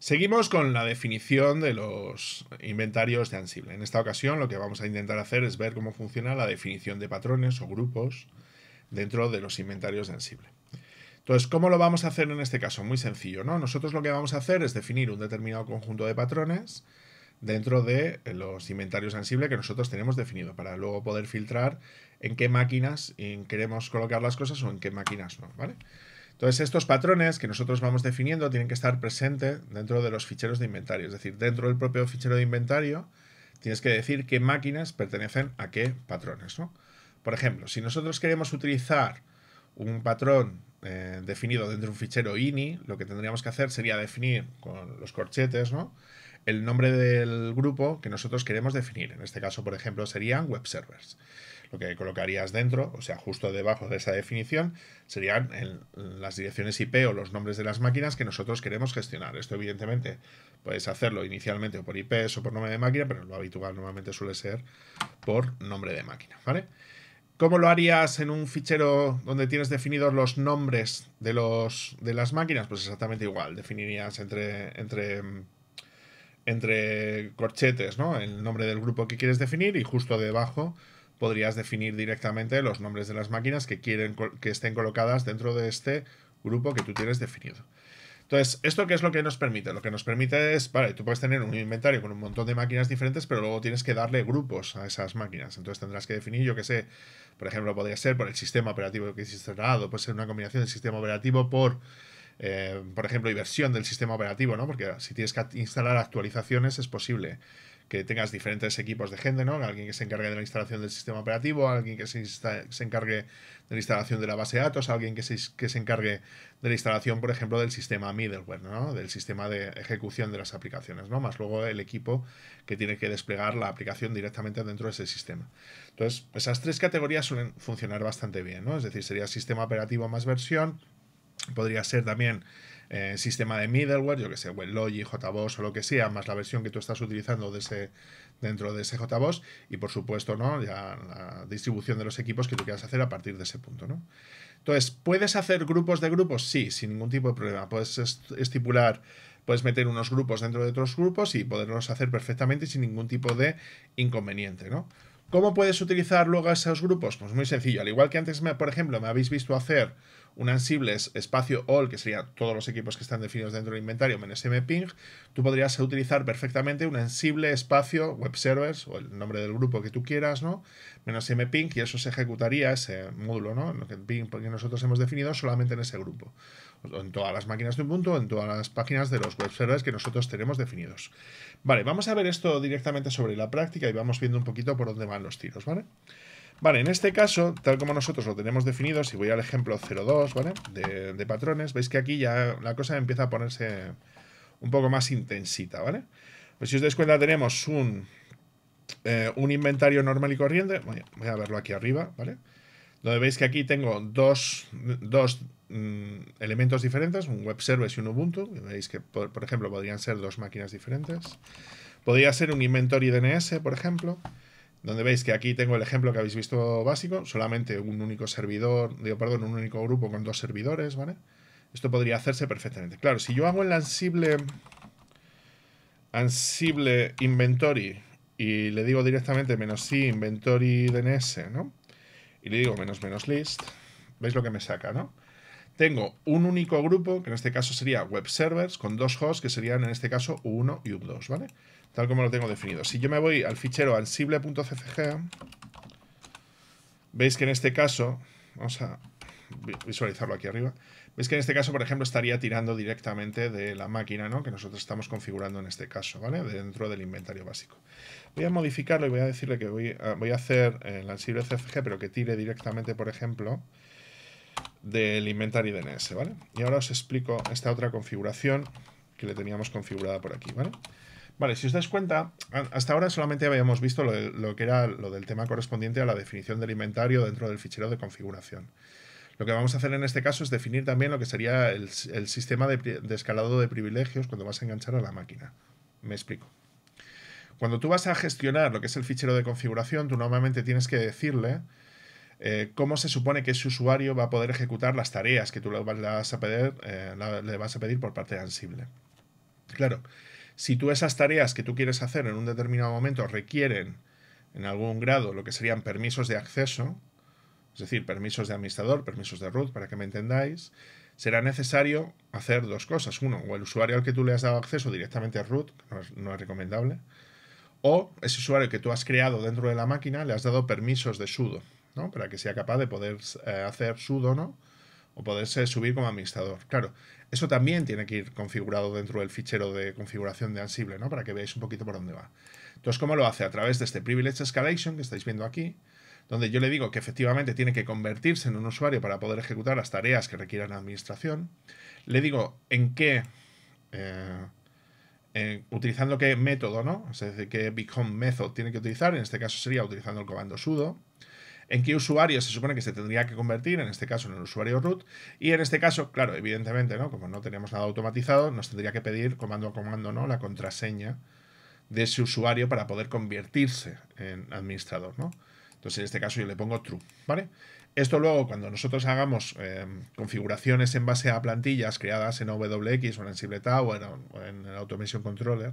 Seguimos con la definición de los inventarios de Ansible. En esta ocasión lo que vamos a intentar hacer es ver cómo funciona la definición de patrones o grupos dentro de los inventarios de Ansible. Entonces, ¿cómo lo vamos a hacer en este caso? Muy sencillo, ¿no? Nosotros lo que vamos a hacer es definir un determinado conjunto de patrones dentro de los inventarios Ansible que nosotros tenemos definido para luego poder filtrar en qué máquinas queremos colocar las cosas o en qué máquinas no, ¿vale? Entonces, estos patrones que nosotros vamos definiendo tienen que estar presentes dentro de los ficheros de inventario. Es decir, dentro del propio fichero de inventario tienes que decir qué máquinas pertenecen a qué patrones. Por ejemplo, si nosotros queremos utilizar un patrón eh, definido dentro de un fichero ini, lo que tendríamos que hacer sería definir con los corchetes el nombre del grupo que nosotros queremos definir. En este caso, por ejemplo, serían web servers lo que colocarías dentro, o sea, justo debajo de esa definición, serían las direcciones IP o los nombres de las máquinas que nosotros queremos gestionar. Esto evidentemente puedes hacerlo inicialmente por IP o por nombre de máquina, pero lo habitual normalmente suele ser por nombre de máquina, ¿vale? ¿Cómo lo harías en un fichero donde tienes definidos los nombres de, los, de las máquinas? Pues exactamente igual, definirías entre... entre entre corchetes, ¿no? El nombre del grupo que quieres definir y justo debajo podrías definir directamente los nombres de las máquinas que quieren que estén colocadas dentro de este grupo que tú tienes definido. Entonces, ¿esto qué es lo que nos permite? Lo que nos permite es, vale, tú puedes tener un inventario con un montón de máquinas diferentes, pero luego tienes que darle grupos a esas máquinas. Entonces tendrás que definir, yo qué sé, por ejemplo, podría ser por el sistema operativo que es instalado, puede ser una combinación del sistema operativo por, eh, por ejemplo, y versión del sistema operativo, ¿no? Porque si tienes que instalar actualizaciones es posible que tengas diferentes equipos de gente, ¿no? Alguien que se encargue de la instalación del sistema operativo, alguien que se, encargue de la instalación de la base de datos, alguien que se, que se encargue de la instalación, por ejemplo, del sistema middleware, ¿no? Del sistema de ejecución de las aplicaciones, ¿no? Más luego el equipo que tiene que desplegar la aplicación directamente dentro de ese sistema. Entonces, esas tres categorías suelen funcionar bastante bien, ¿no? Es decir, sería sistema operativo más versión, podría ser también eh, sistema de middleware, yo que sé, WebLogic, JBoss o lo que sea, más la versión que tú estás utilizando de ese, dentro de ese JBoss y por supuesto, ¿no? Ya la distribución de los equipos que tú quieras hacer a partir de ese punto, ¿no? Entonces, ¿puedes hacer grupos de grupos? Sí, sin ningún tipo de problema. Puedes estipular puedes meter unos grupos dentro de otros grupos y poderlos hacer perfectamente sin ningún tipo de inconveniente, ¿no? ¿Cómo puedes utilizar luego esos grupos? Pues muy sencillo. Al igual que antes, me, por ejemplo, me habéis visto hacer un Ansible espacio all, que sería todos los equipos que están definidos dentro del inventario menos mping, tú podrías utilizar perfectamente un Ansible espacio web servers o el nombre del grupo que tú quieras, ¿no? menos mping y eso se ejecutaría ese módulo, ¿no? El ping que nosotros hemos definido solamente en ese grupo. en todas las máquinas de un punto en todas las páginas de los web servers que nosotros tenemos definidos. Vale, vamos a ver esto directamente sobre la práctica y vamos viendo un poquito por dónde van los tiros, ¿vale? vale Vale, en este caso, tal como nosotros lo tenemos definido, si voy al ejemplo 02, ¿vale? De, patrones, veis que aquí ya la cosa empieza a ponerse un poco más intensita, ¿vale? Pues si os dais cuenta tenemos un, eh, un inventario normal y corriente, voy a, verlo aquí arriba, ¿vale? Donde veis que aquí tengo dos, mm, elementos diferentes, un web service y un Ubuntu, veis que por, ejemplo podrían ser dos máquinas diferentes. Podría ser un inventory DNS, por ejemplo donde veis que aquí tengo el ejemplo que habéis visto básico, solamente un único servidor, digo, perdón, un único grupo con dos servidores, ¿vale? Esto podría hacerse perfectamente. Claro, si yo hago el Ansible, Ansible Inventory y le digo directamente menos si inventory DNS, ¿no? Y le digo menos menos list, ¿veis lo que me saca, no? Tengo un único grupo, que en este caso sería web servers, con dos hosts que serían en este caso U1 y U2, ¿vale? Tal como lo tengo definido. Si yo me voy al fichero ansible.cfg veis que en este caso, vamos a visualizarlo aquí arriba, veis que en este caso, por ejemplo, estaría tirando directamente de la máquina ¿no? que nosotros estamos configurando en este caso, ¿vale? Dentro del inventario básico. Voy a modificarlo y voy a decirle que voy a, voy a hacer eh, el ansible CFG, pero que tire directamente, por ejemplo, del inventario DNS, ¿vale? Y ahora os explico esta otra configuración que le teníamos configurada por aquí, ¿vale? Vale, si os dais cuenta, hasta ahora solamente habíamos visto lo, que era lo del tema correspondiente a la definición del inventario dentro del fichero de configuración. Lo que vamos a hacer en este caso es definir también lo que sería el, sistema de, de, escalado de privilegios cuando vas a enganchar a la máquina. Me explico. Cuando tú vas a gestionar lo que es el fichero de configuración, tú normalmente tienes que decirle eh, cómo se supone que ese usuario va a poder ejecutar las tareas que tú le vas a pedir, eh, le vas a pedir por parte de Ansible. Claro, si tú esas tareas que tú quieres hacer en un determinado momento requieren en algún grado lo que serían permisos de acceso, es decir, permisos de administrador, permisos de root, para que me entendáis, será necesario hacer dos cosas. Uno, o el usuario al que tú le has dado acceso directamente a root, no es recomendable, o ese usuario que tú has creado dentro de la máquina le has dado permisos de sudo, ¿no? Para que sea capaz de poder eh, hacer sudo, ¿no? O poderse subir como administrador. Claro, eso también tiene que ir configurado dentro del fichero de configuración de Ansible, ¿no? Para que veáis un poquito por dónde va. Entonces, ¿cómo lo hace? A través de este Privilege Escalation que estáis viendo aquí, donde yo le digo que efectivamente tiene que convertirse en un usuario para poder ejecutar las tareas que requieran administración. Le digo en qué... Eh, eh, utilizando qué método, ¿no? Es decir, qué become method tiene que utilizar. En este caso sería utilizando el comando sudo. En qué usuario se supone que se tendría que convertir, en este caso en el usuario root. Y en este caso, claro, evidentemente, ¿no? Como no tenemos nada automatizado, nos tendría que pedir comando a comando, ¿no? La contraseña de ese usuario para poder convertirse en administrador, ¿no? Entonces, en este caso yo le pongo true, ¿vale? Esto luego, cuando nosotros hagamos em, configuraciones en base a plantillas creadas en AWX o en Tower o en, el Automation Controller,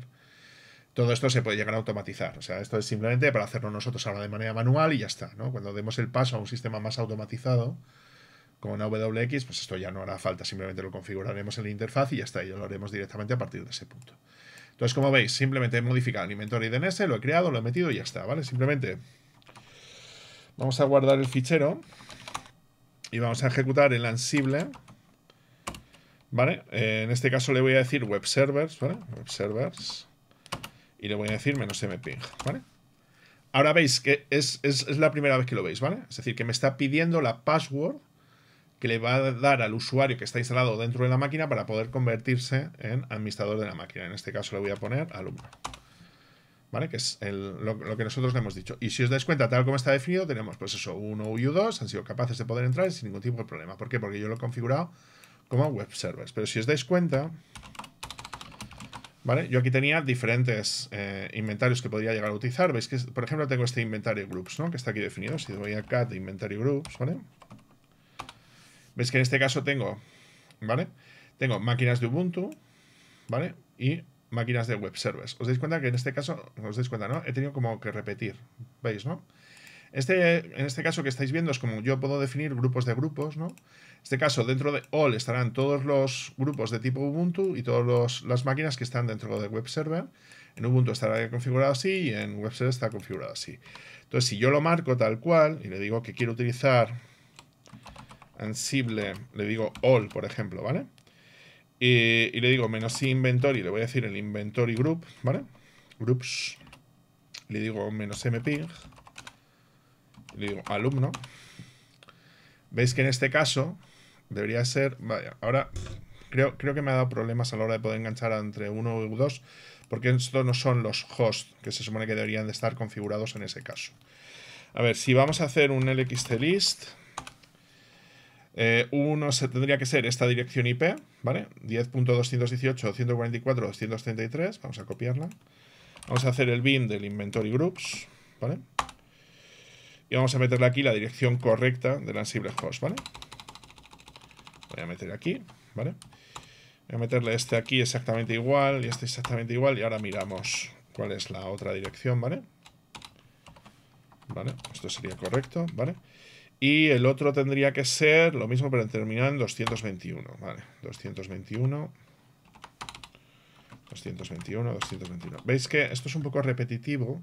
todo esto se puede llegar a automatizar. O sea, esto es simplemente para hacerlo nosotros ahora de manera manual y ya está. ¿no? Cuando demos el paso a un sistema más automatizado, con AWX, pues esto ya no hará falta, simplemente lo configuraremos en la interfaz y ya está, y lo haremos directamente a partir de ese punto. Entonces, como veis, simplemente he modificado el inventory DNS, lo he creado, lo he metido y ya está, ¿vale? Simplemente vamos a guardar el fichero y vamos a ejecutar el ansible. ¿Vale? Eh, en este caso le voy a decir web servers, ¿vale? Web servers. Y le voy a decir menos mping, ¿vale? Ahora veis que es, es, la primera vez que lo veis, ¿vale? Es decir, que me está pidiendo la password que le va a dar al usuario que está instalado dentro de la máquina para poder convertirse en administrador de la máquina. En este caso le voy a poner alumno. ¿vale? Que es lo, que nosotros le hemos dicho. Y si os dais cuenta, tal como está definido, tenemos pues eso, uno y 2 han sido capaces de poder entrar sin ningún tipo de problema. ¿Por qué? Porque yo lo he configurado como web servers. Pero si os dais cuenta, ¿vale? Yo aquí tenía diferentes eh, inventarios que podría llegar a utilizar. Veis que, por ejemplo, tengo este inventario groups, ¿no? Que está aquí definido. Si doy a cat inventario groups, ¿vale? Veis que en este caso tengo, ¿vale? Tengo máquinas de Ubuntu, ¿vale? Y máquinas de web servers. Os dais cuenta que en este caso, os dais cuenta, ¿no? He tenido como que repetir, ¿veis, no? Este, en este caso que estáis viendo es como yo puedo definir grupos de grupos, ¿no? En este caso, dentro de all estarán todos los grupos de tipo Ubuntu y todas las máquinas que están dentro de web server. En Ubuntu estará configurado así y en web server está configurado así. Entonces, si yo lo marco tal cual y le digo que quiero utilizar Ansible, le digo all, por ejemplo, ¿vale? y le digo menos inventory, le voy a decir el inventory group, ¿vale? Groups. Le digo menos mping. Le digo alumno. Veis que en este caso debería ser... Vaya, ahora creo, creo que me ha dado problemas a la hora de poder enganchar entre 1 y 2 porque estos no son los hosts que se supone que deberían de estar configurados en ese caso. A ver, si vamos a hacer un lxtlist... list 1 eh, uno se tendría que ser esta dirección IP, ¿vale? 10.218.144.233, vamos a copiarla. Vamos a hacer el bin del inventory groups, ¿vale? Y vamos a meterle aquí la dirección correcta la ansible host, ¿vale? Voy a meter aquí, ¿vale? Voy a meterle este aquí exactamente igual y este exactamente igual y ahora miramos cuál es la otra dirección, ¿vale? Vale, esto sería correcto, ¿vale? vale y el otro tendría que ser lo mismo, pero en en 221. Vale, 221. 221, 221. ¿Veis que esto es un poco repetitivo?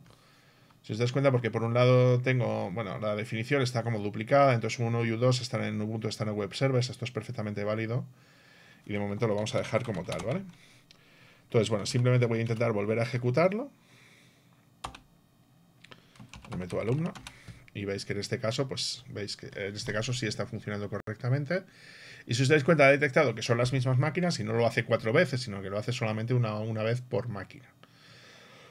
Si os das cuenta, porque por un lado tengo, bueno, la definición está como duplicada, entonces 1 y 2 están en Ubuntu, están en web service, esto es perfectamente válido. Y de momento lo vamos a dejar como tal, ¿vale? Entonces, bueno, simplemente voy a intentar volver a ejecutarlo. Lo meto alumno y veis que en este caso, pues veis que en este caso sí está funcionando correctamente. Y si os dais cuenta, ha detectado que son las mismas máquinas y no lo hace cuatro veces, sino que lo hace solamente una, una vez por máquina.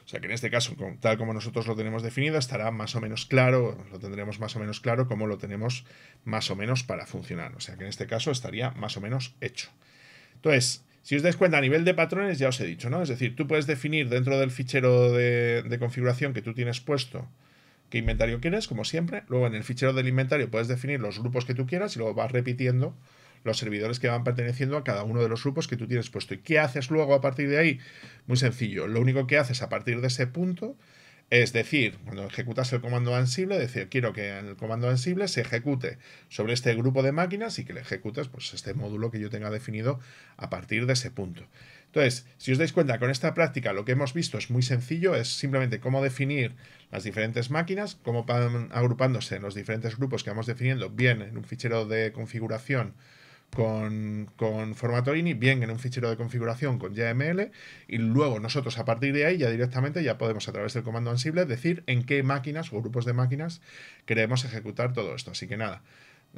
O sea que en este caso, tal como nosotros lo tenemos definido, estará más o menos claro, lo tendremos más o menos claro cómo lo tenemos más o menos para funcionar. O sea que en este caso estaría más o menos hecho. Entonces, si os dais cuenta, a nivel de patrones ya os he dicho, ¿no? Es decir, tú puedes definir dentro del fichero de configuración que tú tienes puesto qué inventario quieres, como siempre. Luego en el fichero del inventario puedes definir los grupos que tú quieras y luego vas repitiendo los servidores que van perteneciendo a cada uno de los grupos que tú tienes puesto. ¿Y qué haces luego a partir de ahí? Muy sencillo. Lo único que haces a partir de ese punto es decir, cuando ejecutas el comando ansible, decir, quiero que el comando ansible se ejecute sobre este grupo de máquinas y que le ejecutes pues, este módulo que yo tenga definido a partir de ese punto. Entonces, si os dais cuenta, con esta práctica lo que hemos visto es muy sencillo, es simplemente cómo definir las diferentes máquinas, cómo van agrupándose en los diferentes grupos que vamos definiendo, bien en un fichero de configuración con, formato ini, bien en un fichero de configuración con YAML, y luego nosotros a partir de ahí ya directamente ya podemos a través del comando Ansible decir en qué máquinas o grupos de máquinas queremos ejecutar todo esto. Así que nada,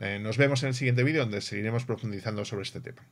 eh, nos vemos en el siguiente vídeo donde seguiremos profundizando sobre este tema.